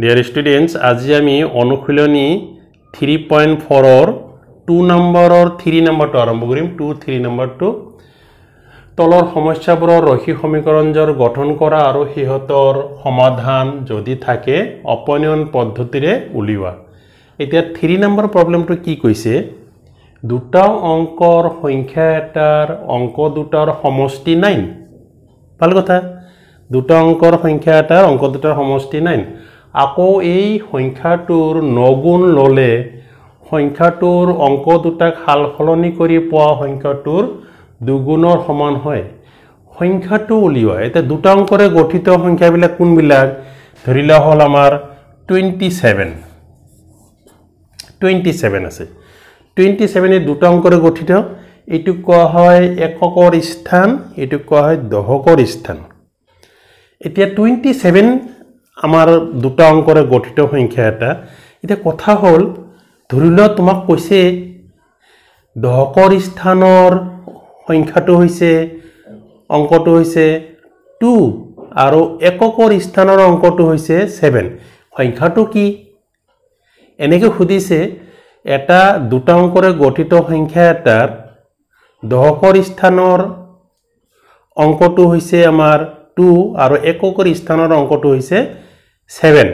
Dear students আজি আমি অনুশীলনী থ্রি পয়েন্ট ফোরর টু নম্বরের থ্রি নম্বরটা আরম্ভ করম টু থ্রি নম্বরটা তলর সমস্যাবর রশি সমীকরণ যর গঠন করা আর সিহতর সমাধান যদি থাকে অপনয়ন পদ্ধতিরে উলিওয়া এটা থ্রি নম্বর প্রবলেমটা কি কৈছে দুটা অঙ্কর সংখ্যা এটার অঙ্ক দুটার সমষ্টি নাইন ভাল কথা দুটা অঙ্কর সংখ্যা এটার অঙ্ক দুটার সমষ্টি নাইন আকৌ এই সংখ্যাটোৰ নগুণ ল'লে সংখ্যাটোৰ অংক দুটাক সাল সলনি কৰি পোৱা সংখ্যাটোৰ দুগুণৰ সমান হয় সংখ্যাটো উলিওৱা এতিয়া দুটা অংকৰে গঠিত সংখ্যাবিলাক কোনবিলাক ধৰি লোৱা হ'ল আমাৰ টুৱেণ্টি ছেভেন টুৱেণ্টি ছেভেন আছে টুৱেণ্টি ছেভেনে দুটা অংকৰে গঠিত এইটোক কোৱা হয় এককৰ স্থান এইটোক কোৱা হয় দহকৰ স্থান এতিয়া টুৱেণ্টি ছেভেন আমাৰ দুটা অংকৰে গঠিত সংখ্যা এটা এতিয়া কথা হ'ল ধৰি লোৱা তোমাক কৈছে দহকৰ স্থানৰ সংখ্যাটো হৈছে অংকটো হৈছে টু আৰু এককৰ স্থানৰ অংকটো হৈছে ছেভেন সংখ্যাটো কি এনেকৈ সুধিছে এটা দুটা অংকৰে গঠিত সংখ্যা এটাৰ দহকৰ স্থানৰ অংকটো হৈছে আমাৰ টু আৰু এককৰ স্থানৰ অংকটো হৈছে 7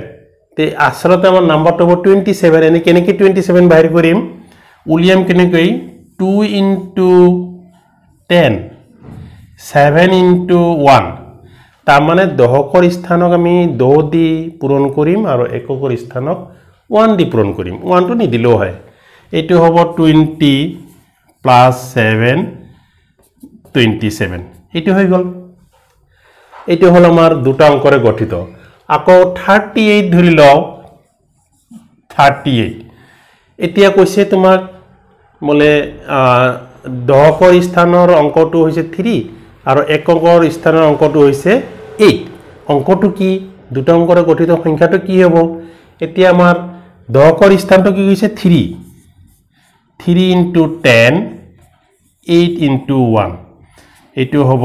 তে আসলতে আমাৰ নম্বৰটো হ'ব 27 এনে কেনেকে 27 বাহিৰ কৰিম উলিয়াম কেনেকে 2 into 10 7 into 1 তাৰ মানে দহকৰ স্থানক আমি 2 দি পূৰণ কৰিম আৰু এককৰ স্থানক 1 দি পূৰণ কৰিম 1 টো নিদিলো হয় এটো হ'ব 20 plus 7 27 এটো হৈ গ'ল এটো হ'ল আমাৰ দুটা অংকৰে গঠিত আকৌ থাৰ্টি এইট ধৰি লওঁ থাৰ্টি এইট এতিয়া কৈছে তোমাক বোলে দহকৰ স্থানৰ অংকটো হৈছে থ্ৰী আৰু এককৰ স্থানৰ অংকটো হৈছে এইট অংকটো কি দুটা অংকৰে গঠিত সংখ্যাটো কি হ'ব এতিয়া আমাৰ দহকৰ স্থানটো কি হৈছে three three into ten eight into one এইটো হ'ব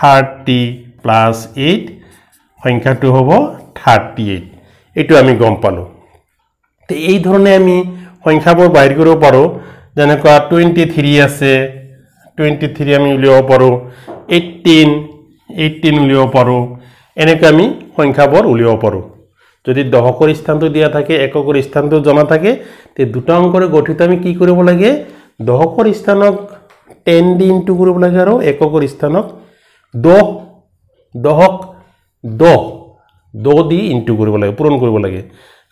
থাৰ্টি প্লাছ এইট সংখ্যাটো হ'ব থাৰ্টি এইট এইটো আমি গম পালোঁ তে এইধৰণে আমি সংখ্যাবোৰ বাহিৰ কৰিব পাৰোঁ যেনেকুৱা টুৱেণ্টি থ্ৰী আছে টুৱেণ্টি থ্ৰী আমি উলিয়াব পাৰোঁ এইটিন এইটিন উলিয়াব পাৰোঁ এনেকৈ আমি সংখ্যাবোৰ উলিয়াব পাৰোঁ যদি দশকৰ স্থানটো দিয়া থাকে এককৰ স্থানটো জনা থাকে তে দুটা অংকৰে গঠিত আমি কি কৰিব লাগে দশকৰ স্থানক টেন দি ইনটো কৰিব লাগে আৰু এককৰ স্থানক দহ দহক দহ দহ দি ইনটু কৰিব লাগে পূৰণ কৰিব লাগে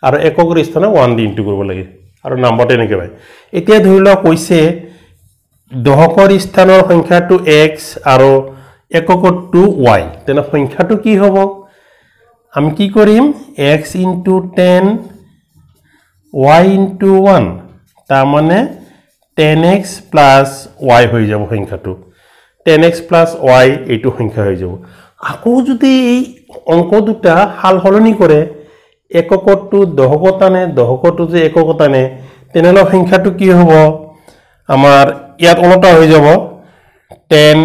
আৰু এককৰ স্থানে ওৱান দি ইনটু কৰিব লাগে আৰু নাম্বাৰটো এনেকৈ পায় এতিয়া ধৰি লওক কৈছে দহকৰ স্থানৰ সংখ্যাটো এক্স আৰু এককত টু ৱাই তেনে সংখ্যাটো কি হ'ব আমি কি কৰিম x into ten y into one তাৰমানে টেন এক্স প্লাছ ৱাই হৈ যাব সংখ্যাটো টেন এক্স প্লাছ ৱাই এইটো সংখ্যা হৈ যাব আকৌ যদি এই অংক দুটা সাল সলনি কৰে এককতটো আনে দহকতটো যে এককত আনে তেনেহ'লে সংখ্যাটো কি হ'ব আমাৰ ইয়াত ওলোটা হৈ যাব টেন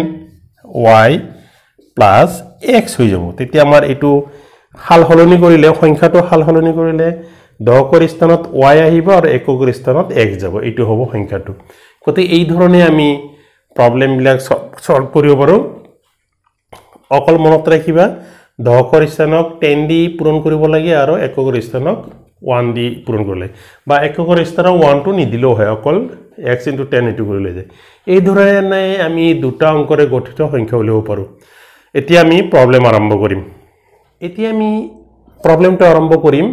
ৱাই প্লাছ এক্স হৈ যাব তেতিয়া আমাৰ এইটো সাল সলনি কৰিলে সংখ্যাটো সাল সলনি কৰিলে দহকৰ স্থানত ৱাই আহিব আৰু এককৰ স্থানত এক্স যাব এইটো হ'ব সংখ্যাটো গতিকে এইধৰণে আমি প্ৰব্লেমবিলাক চল্ভ কৰিব পাৰোঁ অকল মনত ৰাখিবা দহকৰ স্থানক টেন দি পূৰণ কৰিব লাগে আৰু এককৰ স্থানক ওয়ান দি কৰিব লাগে বা এককৰ স্থানক ওয়ান টু নিদিলেও হয় অকল এক্স ইন্টু টেন কৰি লৈ যায় এইধৰণে আমি দুটা অংকৰে গঠিত সংখ্যা উলিয়াব পাৰোঁ এতিয়া আমি প্ৰব্লেম আৰম্ভ কৰিম এতিয়া আমি প্ৰব্লেমটো আৰম্ভ কৰিম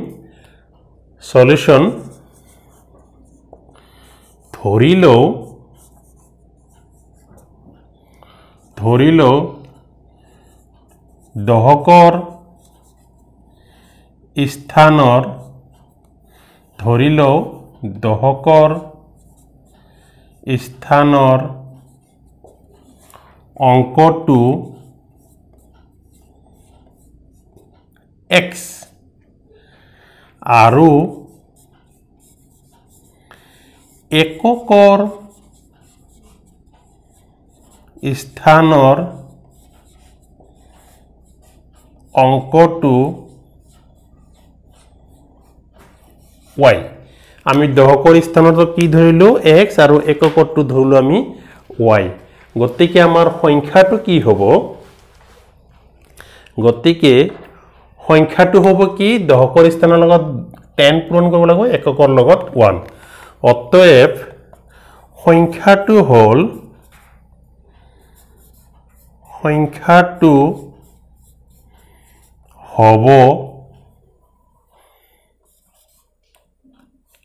আৰম্ভ ধৰি লওঁ ধৰি ধৰিলেও দহকৰ স্থানৰ ধৰি লওঁ দহকৰ স্থানৰ অংকটো এক্স আৰু এককৰ স্থানৰ অংকটো ৱাই আমি দহকৰ স্থানতো কি ধৰিলোঁ এক্স আৰু এককৰটো ধৰিলোঁ আমি ৱাই গতিকে আমাৰ সংখ্যাটো কি হ'ব গতিকে সংখ্যাটো হ'ব কি দহকৰ স্থানৰ লগত টেন পূৰণ কৰিব লাগিব এককৰ লগত ওৱান অতএব সংখ্যাটো হ'ল সংখ্যাটো হ'ব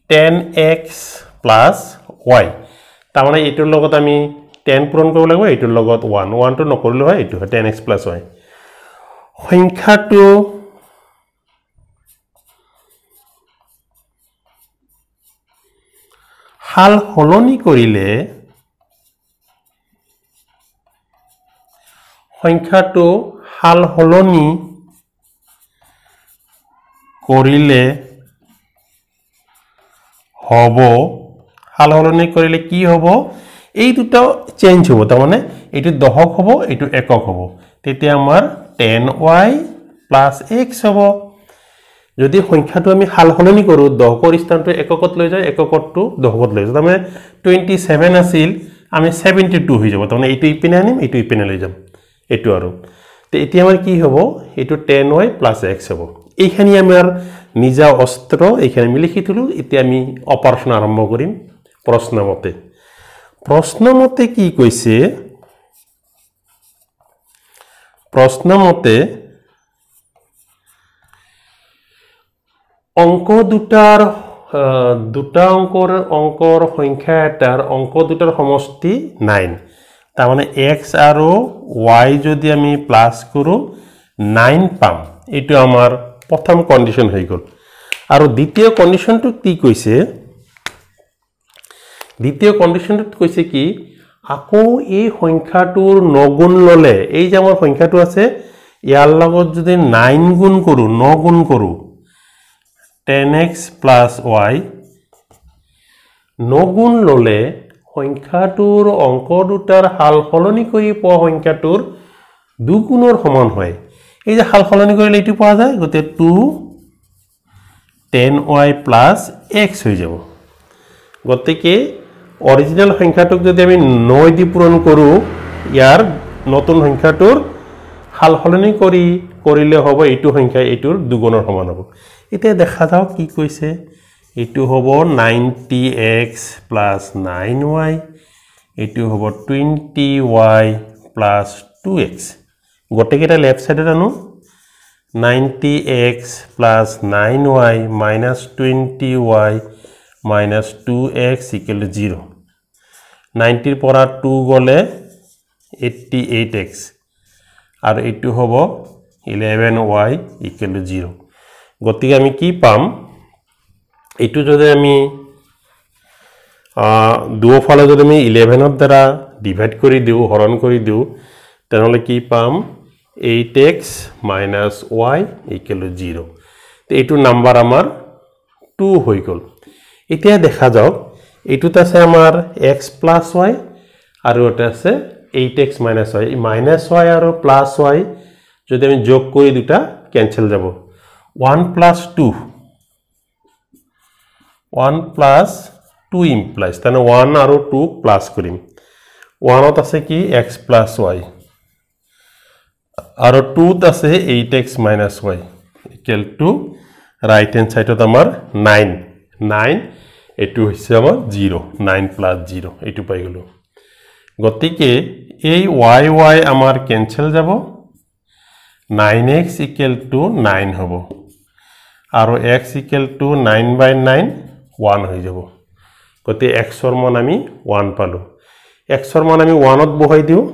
টেন এক্স প্লাছ ৱাই তাৰমানে এইটোৰ লগত আমি টেন পূৰণ কৰিব লাগিব এইটোৰ লগত ওৱান ওৱানটো নকৰিলেও হয় এইটো হয় টেন এক্স প্লাছ ৱাই সংখ্যাটো সাল সলনি কৰিলে সংখ্যাটো সাল সলনি কৰিলে হ'ব সাল সলনি কৰিলে কি হ'ব এই দুটাও চেঞ্জ হ'ব তাৰমানে এইটো দশক হ'ব এইটো একক হ'ব তেতিয়া আমাৰ টেন ৱাই প্লাছ এক্স হ'ব যদি সংখ্যাটো আমি সাল সলনি কৰোঁ দশকৰ স্থানটো এককত লৈ যাওঁ এককতটো দশকত লৈ যাওঁ তাৰমানে টুৱেণ্টি ছেভেন আছিল আমি ছেভেণ্টি টু হৈ যাব তাৰমানে এইটো ইপিনে আনিম এইটো ইপিনে লৈ যাম এইটো আৰু তে এতিয়া আমাৰ কি হ'ব এইটো টেন ৱাই প্লাছ এক্স হ'ব এইখিনি আমি আৰু নিজা অস্ত্ৰ এইখিনি আমি লিখি থলোঁ এতিয়া আমি অপাৰেশ্যন আৰম্ভ কৰিম প্ৰশ্নমতে প্ৰশ্নমতে কি কৈছে প্ৰশ্নমতে অংক দুটাৰ দুটা অংকৰ অংকৰ সংখ্যা এটাৰ অংক দুটাৰ সমষ্টি নাইন তাৰমানে এক্স আৰু ৱাই যদি আমি প্লাছ কৰোঁ নাইন পাম এইটো আমাৰ প্ৰথম কণ্ডিশ্যন হৈ গ'ল আৰু দ্বিতীয় কণ্ডিশ্যনটোক কি কৈছে দ্বিতীয় কণ্ডিশ্যনটোত কৈছে কি আকৌ এই সংখ্যাটোৰ নগুণ ল'লে এই যে আমাৰ সংখ্যাটো আছে ইয়াৰ লগত যদি নাইন গুণ কৰোঁ ন গুণ কৰোঁ টেন এক্স প্লাছ ৱাই ন গুণ ল'লে সংখ্যাটোৰ অংক দুটাৰ সাল সলনি কৰি পোৱা সংখ্যাটোৰ দুগুণৰ সমান হয় এই যে সাল সলনি করলে এটি পড়া যায় গতি two ten y plus x হয়ে যাব গতি অরিজিনাল সংখ্যাটুক যদি আমি নয় দি পূরণ করো ইয়ার নতুন সংখ্যাটোর সাল সলনি করে করলে হব এইটু সংখ্যা এইটোর দুগুণের সমান হব এটা দেখা যাও কি কৈছে এইটু হব ninety x plus nine y এইটু হব twenty y plus two x গোটেইকেইটা লেফ্ট চাইডত আনো ninety x plus nine y minus twenty y minus two x equal to zero' নাইণ্টিৰ পৰা টু গ'লে এইট্টি এইট এক্স আৰু এইটো হ'ব eleven y equal to zero' গতিকে আমি কি পাম এইটো যদি আমি দুয়োফালে যদি আমি ইলেভেনৰ দ্বাৰা ডিভাইড কৰি দিওঁ হৰণ কৰি দিওঁ তেনেহ'লে কি পাম eight x minus y equal zero তো এই নাম্বার আমার টু হয়ে গেল এটা দেখা যাক এইটুত আছে আমার এক্স প্লাস ওয়াই আর এটা আছে eight x minus y minus y আর প্লাস ওয়াই যদি আমি যোগ করি দুটা ক্যান্সেল যাব one plus two one plus two implies তাহলে ওয়ান আর টু প্লাস করিম ওয়ানত আছে কি এক্স প্লাস ওয়াই আৰু টুত আছে eight x minus y equal to right hand ছাইডত আমাৰ নাইন নাইন এইটো হৈছে আমাৰ জিৰ' নাইন প্লাছ জিৰ' এইটো পাই গ'লোঁ গতিকে এই ৱাই ৱাই আমাৰ কেঞ্চেল যাব nine x equal to nine হ'ব আৰু x equal to nine by nine one হৈ যাব গতিকে এক্সৰ মন আমি ওৱান পালোঁ এক্সৰ মন আমি ওৱানত বহাই দিওঁ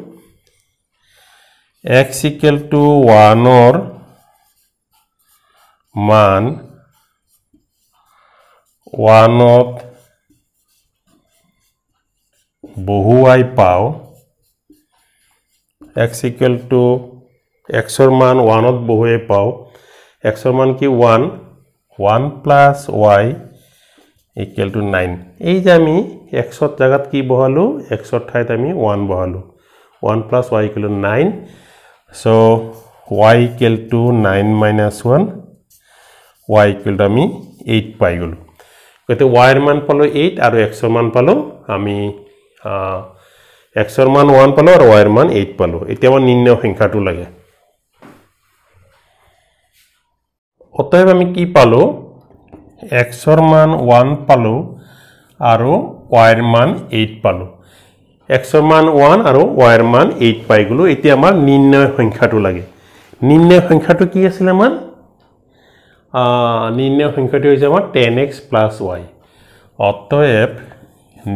এক্স ইকুৱেল টু ওৱানৰ মান ওৱানত বহুৱাই পাওঁ এক্স ইকুৱেল টু এক্সৰ মান ওৱানত বহুৱাই পাওঁ এক্সৰ মান কি one one plus y equal to nine এই যে আমি এক্সত জেগাত কি বহালোঁ এক্সৰ ঠাইত আমি one বহালোঁ one plus y equal to nine so Y equal two nine minus one Y equal two আমি এইট পাই গলো গতি ওয়াইর মান পালো এইট আর এক্সর মান পালো আমি এক্সর মান ওয়ান পালো আর ওয়াইর মান এইট পালো এটা আমার নিম্ন সংখ্যাটো লাগে অতএব আমি কি পালো এক্সর মান ওয়ান পালো আর ওয়াইর মান এইট পালো x ৰ মান 1 আৰু y ৰ মান 8 পাই গলো এতিয়া আমাৰ নিৰ্ণয় সংখ্যাটো লাগে নিৰ্ণয় সংখ্যাটো কি আছিল আমাৰ নিৰ্ণয় সংখ্যাটো হৈছে আমাৰ টেন এক্স প্লাছ ৱাই অতএব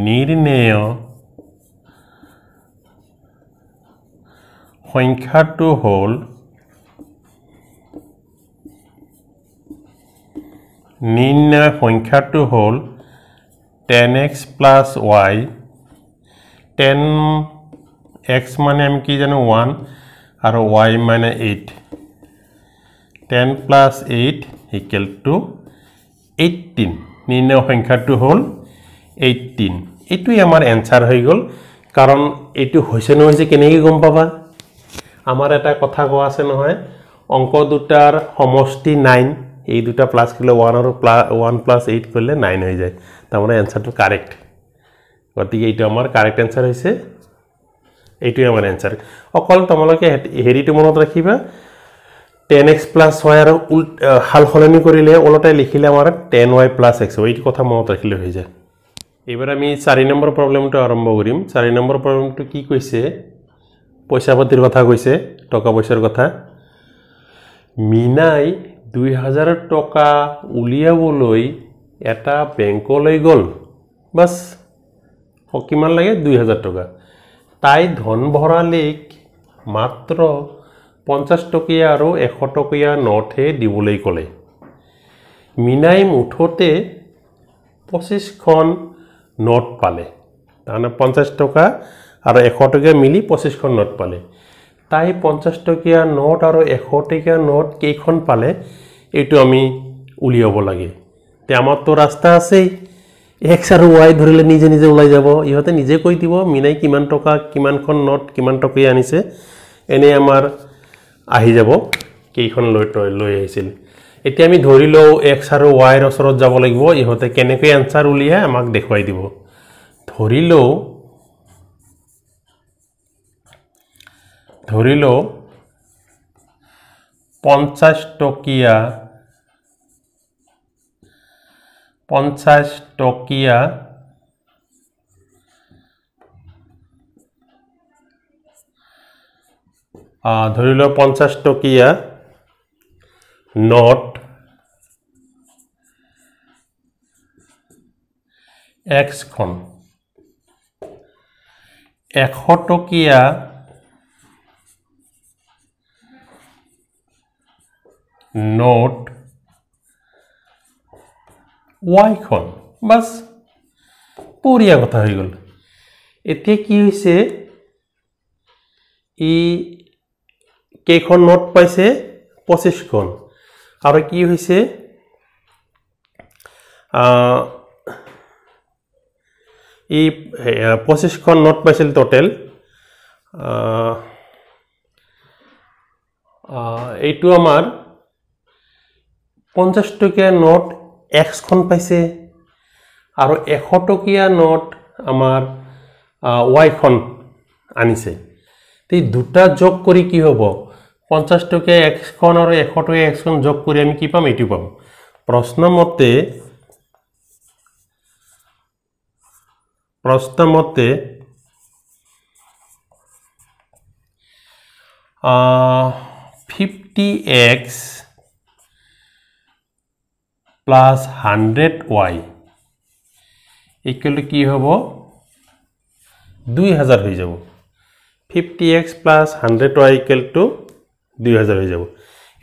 নিৰ্ণয় সংখ্যাটো হ'ল নিৰ্ণয় সংখ্যাটো হ'ল ten x plus y ten x মানে আমি কি জানো ওয়ান আর ওয়াই মানে eight ten plus eight equal to eighteen নির্ণয় সংখ্যাটো হল এইটিন এইটাই আমার এনসার হয়ে গেল কারণ এইটো হয়েছে নহয়েছে কেনে গম পাবা আমার এটা কথা কোয়া আছে নহয় অঙ্ক দুটার সমষ্টি নাইন এই দুটা প্লাস করলে ওয়ান আর প্লাস ওয়ান প্লাস এইট করলে নাইন হয়ে যায় তার মানে এনসারটা কারেক্ট গতিকে এইটো আমাৰ কাৰেক্ট এনচাৰ হৈছে এইটোৱে আমাৰ এনচাৰ অকল তোমালোকে হেৰিটো মনত ৰাখিবা টেন এক্স প্লাছ ৱাই আৰু উল সাল সলনি কৰিলে ওলোটাই লিখিলে আমাৰ টেন ৱাই প্লাছ এক্স এইটো কথা মনত ৰাখিলে হৈ যায় এইবাৰ আমি চাৰি নম্বৰ প্ৰব্লেমটো আৰম্ভ কৰিম চাৰি নম্বৰ প্ৰব্লেমটো কি কৈছে পইচা পাতিৰ কথা কৈছে টকা পইচাৰ কথা মীনাই দুই হাজাৰ টকা উলিয়াবলৈ এটা বেংকলৈ গ'ল বাছ কিমান লাগে দুই হাজাৰ টকা তাই ধন ভৰালিক মাত্ৰ পঞ্চাছ টকীয়া আৰু এশ টকীয়া নটহে দিবলৈ ক'লে মীনাই মুঠতে পঁচিছখন নোট পালে তাৰমানে পঞ্চাছ টকা আৰু এশ টকীয়া মিলি পঁচিছখন নোট পালে তাই পঞ্চাছ টকীয়া নোট আৰু এশ টকীয়া নোট কেইখন পালে এইটো আমি উলিয়াব লাগে তে আমাৰতো ৰাস্তা আছেই এক্স আৰু ৱাই ধৰিলে নিজে নিজে ওলাই যাব ইহঁতে নিজে কৈ দিব মিনাই কিমান টকা কিমানখন নট কিমান টকাই আনিছে এনেই আমাৰ আহি যাব কেইখন লৈ লৈ আহিছিল এতিয়া আমি ধৰি লওঁ এক্স আৰু ৱাইৰ ওচৰত যাব লাগিব ইহঁতে কেনেকৈ এনচাৰ উলিয়াই আমাক দেখুৱাই দিব ধৰি লওঁ ধৰি লওঁ পঞ্চাছ টকীয়া পঞ্চাশ টকিয়া ধৰি লওক পঞ্চাছ টকীয়া নট এক্সখন এশ টকীয়া নোট ওয়াই খন বাস পরিয়া কথা হয়ে গেল এতিয়া কি হৈছে ই কেইখন নোট পাইছে পঁচিছখন আৰু কি হৈছে ই পঁচিছখন নোট পাইছিল ট'টেল এইটো আমাৰ পঞ্চাছ টকীয়া নোট এক্সখন পাইছে আৰু এশটকীয়া নট আমাৰ ৱাইখন আনিছে এই দুটা যোগ কৰি কি হ'ব পঞ্চাছ টকীয়া এক্সখন আৰু এশটকীয়া এক্সখন যোগ কৰি আমি কি পাম এইটো পাম প্ৰশ্নমতে প্ৰশ্নমতে fifty x plus hundred y equal কি হব দুই হাজার হয়ে যাব fifty x plus hundred y equal to দুই হাজার হয়ে যাব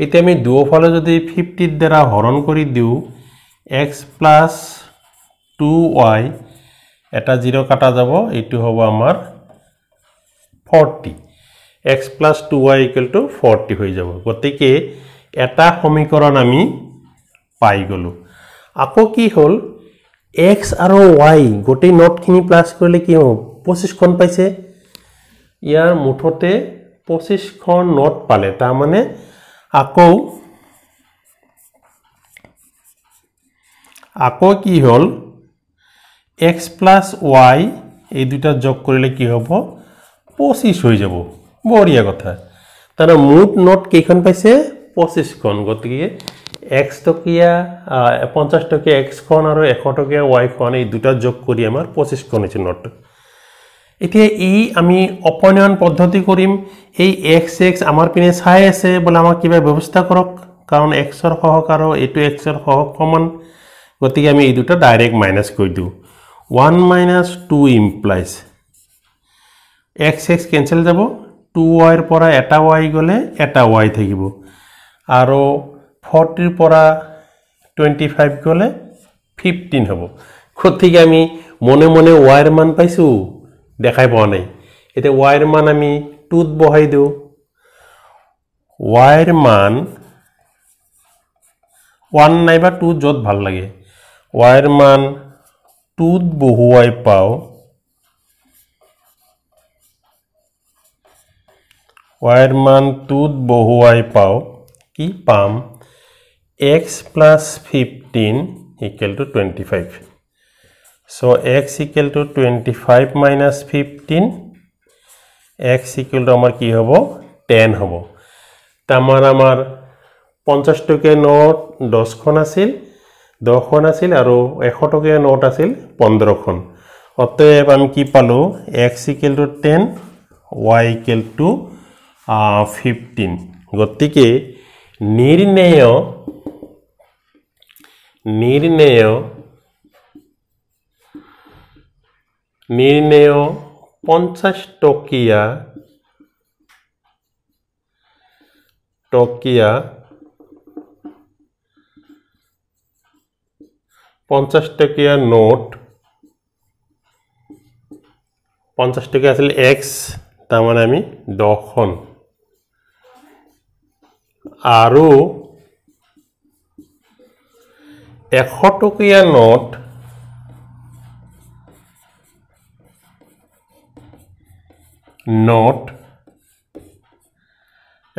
এতে আমি দুও ফলে যদি ফিফটির দ্বারা হরণ করে দিও এক্স প্লাস টু ওয়াই এটা জিরো কাটা যাব এইটু হব আমার forty x plus two y equal to forty হয়ে যাব গতিকে এটা সমীকরণ আমি পাই গ'লোঁ আকৌ কি হ'ল এক্স আৰু ৱাই গোটেই নোটখিনি প্লাছ কৰিলে কি হ'ব পঁচিছখন পাইছে ইয়াৰ মুঠতে পঁচিছখন নোট পালে তাৰমানে আকৌ আকৌ কি হ'ল এক্স প্লাছ ৱাই এই দুটা যোগ কৰিলে কি হ'ব পঁচিছ হৈ যাব বঢ়িয়া কথা তাৰমানে মুঠ নোট কেইখন পাইছে পঁচিছখন গতিকে এক্স টকীয়া পঞ্চাছ টকীয়া এক্সখন আৰু এশ টকীয়া ৱাইখন এই দুটা যোগ কৰি আমাৰ পঁচিছখন হৈছে নোট এতিয়া এই আমি অপনয়ন পদ্ধতি কৰিম এই এক্স এক্স আমাৰ পিনে চাই আছে বোলে আমাক কিবা ব্যৱস্থা কৰক কাৰণ এক্সৰ সহক আৰু এইটো এক্সৰ সহক সমান গতিকে আমি এই দুটা ডাইৰেক্ট মাইনাছ কৰি দিওঁ one minus two implies x x cancel যাব টু ৱাইৰ পৰা এটা ৱাই গ'লে এটা ৱাই থাকিব আৰু ফৰ্টিৰ পৰা টুৱেণ্টি ফাইভ গ'লে ফিফটিন হ'ব গতিকে আমি মনে মনে ৱাইৰ মান পাইছোঁ দেখাই পোৱা নাই এতিয়া ৱাইৰ মান আমি টুত বহাই দিওঁ ৱাইৰ মান ওৱান নাইবা টু য'ত ভাল লাগে ৱাইৰ মান টুত বহুৱাই পাওঁ ৱাইৰ মান টুত বহুৱাই পাওঁ কি পাম x plus 15 equal to 25. So x equal to 25 minus 15, x equal to amar ki hobo? 10 hobo. Tamar amar 55 ke note 10 khon asil, 10 khon asil, aru 100 ke note asil 15 khon. Otto ev am ki palo, x equal to 10, y equal to uh, 15. Gotti ke nirineyo নির্ণেয় নির্ণেয় পঞ্চাশ টকিয়া টকিয়া পঞ্চাশ টাকিয়া note পঞ্চাশ টাকা আসলে x তার মানে আমি দখন আৰু এশ টকীয়া নোট নোট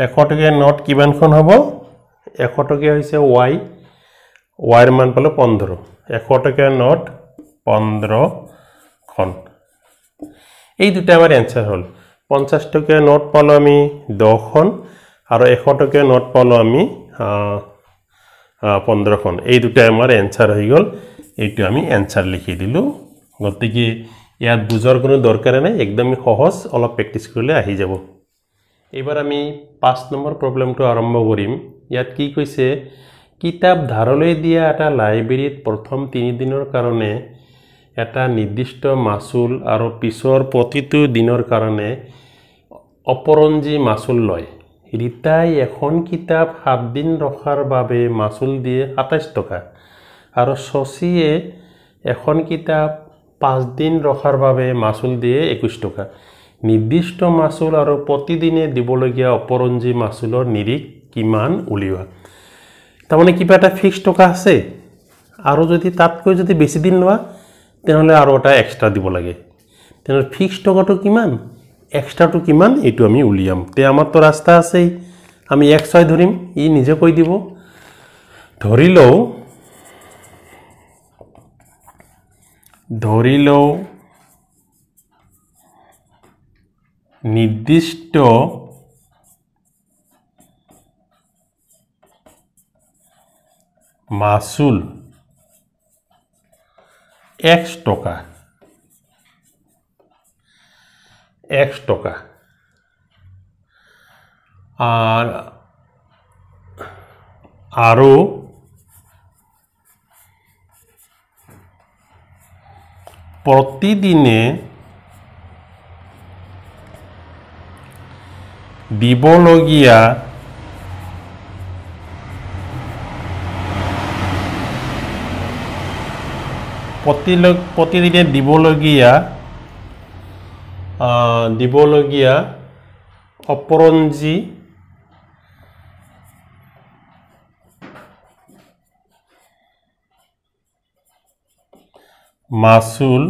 এশ টকীয়া নোট কিমানখন হ'ব এশ টকীয়া হৈছে ৱাই ৱাইৰ মান পালোঁ পোন্ধৰ এশ টকীয়া নোট পোন্ধৰখন এই দুটা আমাৰ এনচাৰ হ'ল পঞ্চাছ টকীয়া নোট পালোঁ আমি দহখন আৰু এশ টকীয়া নোট পালোঁ আমি পোন্ধৰখন এই দুটাই আমাৰ এনচাৰ হৈ গ'ল এইটো আমি এনচাৰ লিখি দিলোঁ গতিকে ইয়াত বুজাৰ কোনো দৰকাৰে নাই একদমেই সহজ অলপ প্ৰেক্টিছ কৰিলে আহি যাব এইবাৰ আমি পাঁচ নম্বৰ প্ৰব্লেমটো আৰম্ভ কৰিম ইয়াত কি কৈছে কিতাপ ধাৰলৈ দিয়া এটা লাইব্ৰেৰীত প্ৰথম তিনিদিনৰ কাৰণে এটা নিৰ্দিষ্ট মাচুল আৰু পিছৰ প্ৰতিটো দিনৰ কাৰণে অপৰঞ্জী মাচুল লয় ৰীতাই এখন কিতাপ সাতদিন ৰখাৰ বাবে মাচুল দিয়ে সাতাইছ টকা আৰু শশীয়ে এখন কিতাপ পাঁচদিন ৰখাৰ বাবে মাচুল দিয়ে একৈছ টকা নিৰ্দিষ্ট মাচুল আৰু প্ৰতিদিনে দিবলগীয়া অপৰঞ্জী মাচুলৰ নিৰিখ কিমান উলিওৱা তাৰমানে কিবা এটা ফিক্স টকা আছে আৰু যদি তাতকৈ যদি বেছিদিন লোৱা তেনেহ'লে আৰু এটা এক্সট্ৰা দিব লাগে তেনেহ'লে ফিক্স টকাটো কিমান এক্সট্ৰাটো কিমান এইটো আমি উলিয়াম তে আমাৰতো ৰাস্তা আছেই আমি এক ছয় ধৰিম ই নিজে কৈ দিব ধৰি লওঁ ধৰি লওঁ নিৰ্দিষ্ট মাচুল এক্স টকা একশো টাকা আর আরও প্রতিদিনে দিবলগীয়া প্ৰতিদিনে দিবলগীয়া দিবলগীয়া অপৰঞ্জী মাচুল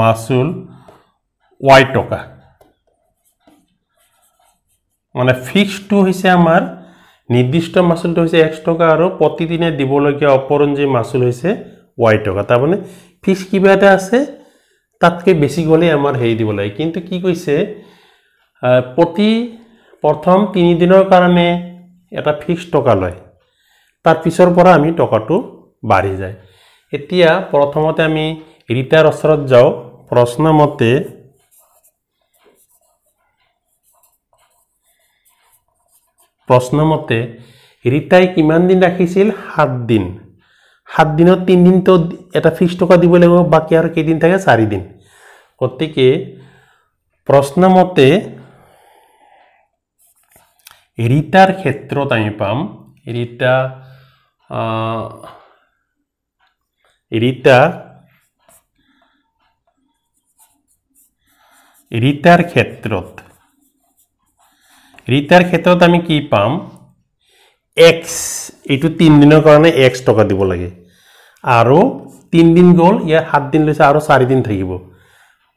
মাচুল ৱাই টকা মানে ফিক্সটো হৈছে আমাৰ নিৰ্দিষ্ট মাচুলটো হৈছে এক্স টকা আৰু প্ৰতিদিনে দিবলগীয়া অপৰঞ্জী মাচুল হৈছে ৱাই টকা তাৰমানে ফিজ কিবা এটা আছে তাতকৈ বেছি গ'লেই আমাৰ হেৰি দিব লাগে কিন্তু কি কৈছে প্ৰতি প্ৰথম তিনিদিনৰ কাৰণে এটা ফিক্স টকা লয় তাৰ পিছৰ পৰা আমি টকাটো বাঢ়ি যায় এতিয়া প্ৰথমতে আমি ৰীতাৰ ওচৰত যাওঁ প্ৰশ্ন মতে প্ৰশ্ন মতে ৰীতাই কিমান দিন ৰাখিছিল সাত দিন সাত দিনত দিন তো এটা ফিক্স টকা দিব লাগিব বাকী আৰু কেইদিন থাকে চাৰিদিন গতিকে প্ৰশ্নমতে ৰীতাৰ ক্ষেত্ৰত আমি পাম ৰীতা ৰীতা ৰীতাৰ ক্ষেত্ৰত ৰীতাৰ ক্ষেত্ৰত আমি কি পাম এক্স এইটো তিনিদিনৰ কাৰণে এক্স টকা দিব লাগে আৰু তিনিদিন গ'ল ইয়াৰ সাতদিন লৈছে আৰু চাৰিদিন থাকিব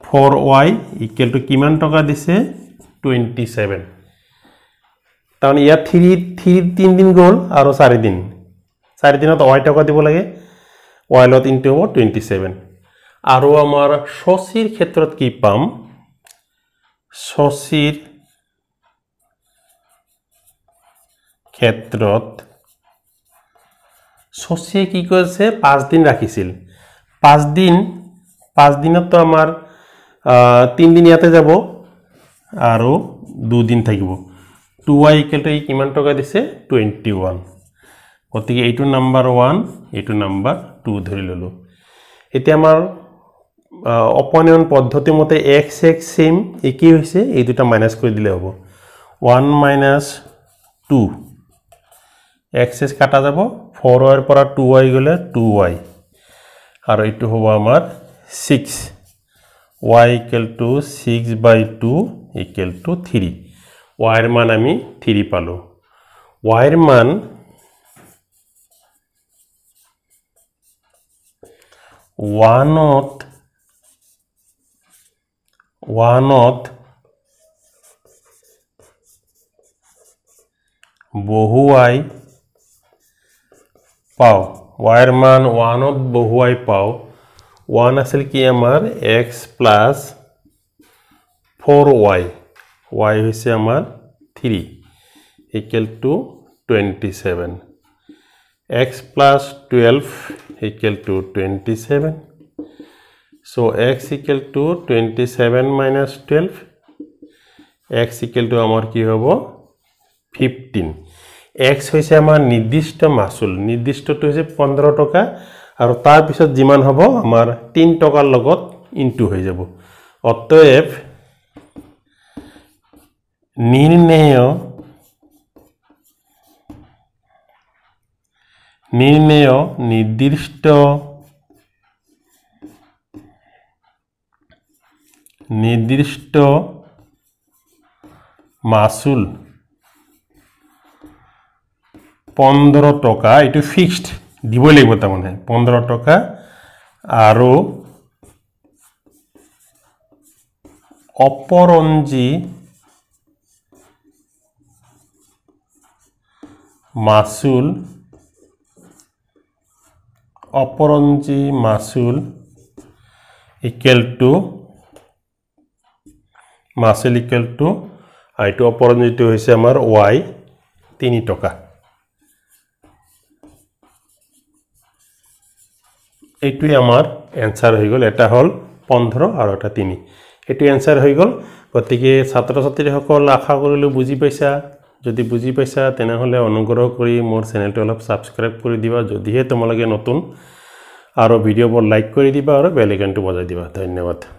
ফ'ৰ ৱাই ইকুৱেলটো কিমান টকা দিছে টুৱেণ্টি ছেভেন তাৰমানে ইয়াত থ্ৰী থ্ৰী তিনিদিন গ'ল আৰু চাৰিদিন চাৰিদিনত ৱাই টকা দিব লাগে ৱাইলত ইনটু হ'ব টুৱেণ্টি ছেভেন আৰু আমাৰ শচীৰ ক্ষেত্ৰত কি পাম শচীৰ ক্ষেত্ৰত চচিয়ে কি কৈছে পাঁচদিন ৰাখিছিল পাঁচদিন পাঁচদিনততো আমাৰ তিনিদিন ইয়াতে যাব আৰু দুদিন থাকিব টু ৱাই একেলৈ কিমান টকা দিছে টুৱেণ্টি ওৱান গতিকে এইটো নাম্বাৰ ওৱান এইটো নাম্বাৰ টু ধৰি ল'লোঁ এতিয়া আমাৰ অপনয়ন পদ্ধতি মতে এক্স এক্স চেম একেই হৈছে এই দুটা মাইনাছ কৰি দিলে হ'ব ওৱান মাইনাছ টু এক্সেছ কাটা যাব ফ'ৰ ৱাইৰ পৰা টু ৱাই গ'লে টু ৱাই আৰু এইটো হ'ব আমাৰ six y equal to six by two equal to three ৱাইৰ মান আমি থ্ৰী পালোঁ ৱাইৰ মান ৱানত ৱানত বহুৱাই পাওঁ ৱাইৰ মান ওৱানত বহুৱাই পাওঁ ওৱান আছিল কি আমাৰ x plus four y y হৈছে আমাৰ three equal to twenty seven x plus twelve equal to twenty seven so' x equal to twenty seven minus twelve x equal to আমাৰ কি হ'ব ফিফটিন এক্স হৈছে আমাৰ নিৰ্দিষ্ট মাচুল নিৰ্দিষ্টটো হৈছে পোন্ধৰ টকা আৰু তাৰপিছত যিমান হ'ব আমাৰ তিনি টকাৰ লগত ইনটু হৈ যাব অতএব নিৰ্ণেয় নিৰ্ণেয় নিৰ্দিষ্ট নিৰ্দিষ্ট মাচুল পোন্ধৰ টকা এইটো ফিক্সড দিব লাগিব তাৰমানে পোন্ধৰ টকা আৰু অপৰঞ্জী মাচুল অপৰঞ্জী মাচুল ইকুৱেল টু মাচুল ইকুৱেল টু এইটো অপৰঞ্জীটো হৈছে আমাৰ ৱাই তিনি টকা এইটোৱে আমাৰ এনচাৰ হৈ গ'ল এটা হ'ল পোন্ধৰ আৰু এটা তিনি এইটো এনচাৰ হৈ গ'ল গতিকে ছাত্ৰ ছাত্ৰীসকল আশা কৰিলোঁ বুজি পাইছা যদি বুজি পাইছা তেনেহ'লে অনুগ্ৰহ কৰি মোৰ চেনেলটো অলপ ছাবস্ক্ৰাইব কৰি দিবা যদিহে তোমালোকে নতুন আৰু ভিডিঅ'বোৰ লাইক কৰি দিবা আৰু বেলেগেনটো বজাই দিবা ধন্যবাদ